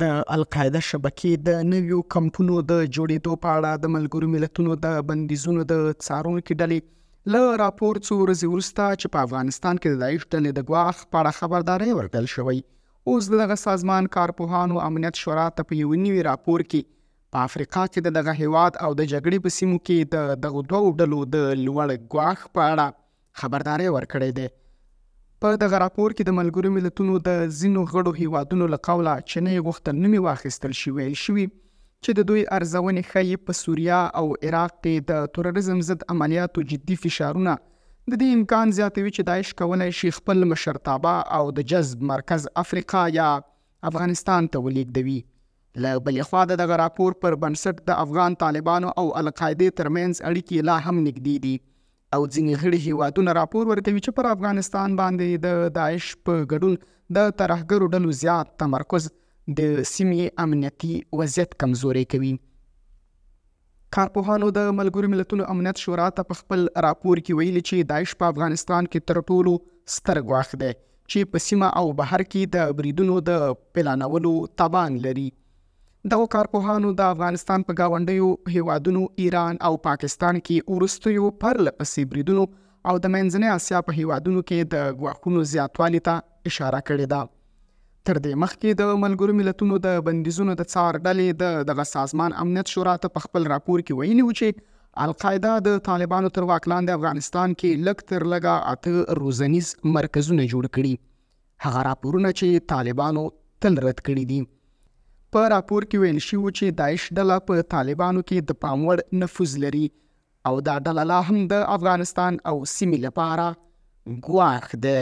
د القاعده شبکې د نویو کمپونو د جوړېدو په اړه د ملګرو ملتونو د بندیزونو د څارونکو ډلې له راپور څو ورځې وروسته چې په افغانستان کې د دایښ ډلې د غواخ په اړه خبرداري ورکړل شوې اوس دغه سازمان کارپوهانو امنیت شورا ته په یو نوي راپور کې په افریقا کې دغه هیواد او د جګړې په سیمو کې د دغه دوه ډلو د لوړ غواخ په اړه خبرداري ورکړې ده په دغه راپور کې د ملګرو ملتونو د زینو غړو هیوادونو له قوله چې نه غوښتل نمي واخیستل شي ویل شوی چې د دوی ارزونې خې په سوریا او عراق کې د تروریزم ضد عملیاتو جدي فشارونه د دې امکان زیاتوي چې داعش کولای شي خپل مشرتابه او د جذب مرکز افریقا یا افغانستان ته ولیږدوي له بلې خوا د راپور پر بنسټ د افغان طالبانو او القاعده ترمنځ اړیکې لا هم نږدې دي او ځینې غړي هیوادونه راپور ورکوي چې پر افغانستان باندې د داعش په ګډون د ترهګرو ډلو زیات تمرکز د سیمې امنیتي وضعیت کمزوري کوي کارپوهانو د ملګرو ملتونو امنیت شورا ته په خپل راپور کې ویلي چې داعش په افغانستان کې تر ټولو ستر ګواښ دی چې په سیمه او بهر کې د بریدونو د پلانولو توان لري دغه کارپوهانو د افغانستان په گاونډیو هیوادونو ایران او پاکستان کې ورستیو پرله پسې بریدونو او د منځنۍ اسیا په هیوادونو کې د غواخونو زیاتوالي ته اشاره کړې ده تر دې مخکې د ملګرو ملتونو د بندیزونو د څار ډلې د دغه سازمان امنیت شورا ته په خپل راپور کې ویلي و چې القاعده د طالبانو تر واک لاندې افغانستان کې لک تر لګه اته روزنیز مرکزونه جوړ کړي هغه راپورونه چې طالبانو تل رد کړي دي په راپور کې ویل شوی چې داعش ډله په طالبانو کې د پاموړ نفوذ لري او دا ډله هم د افغانستان او سیمې لپاره ګواښ ده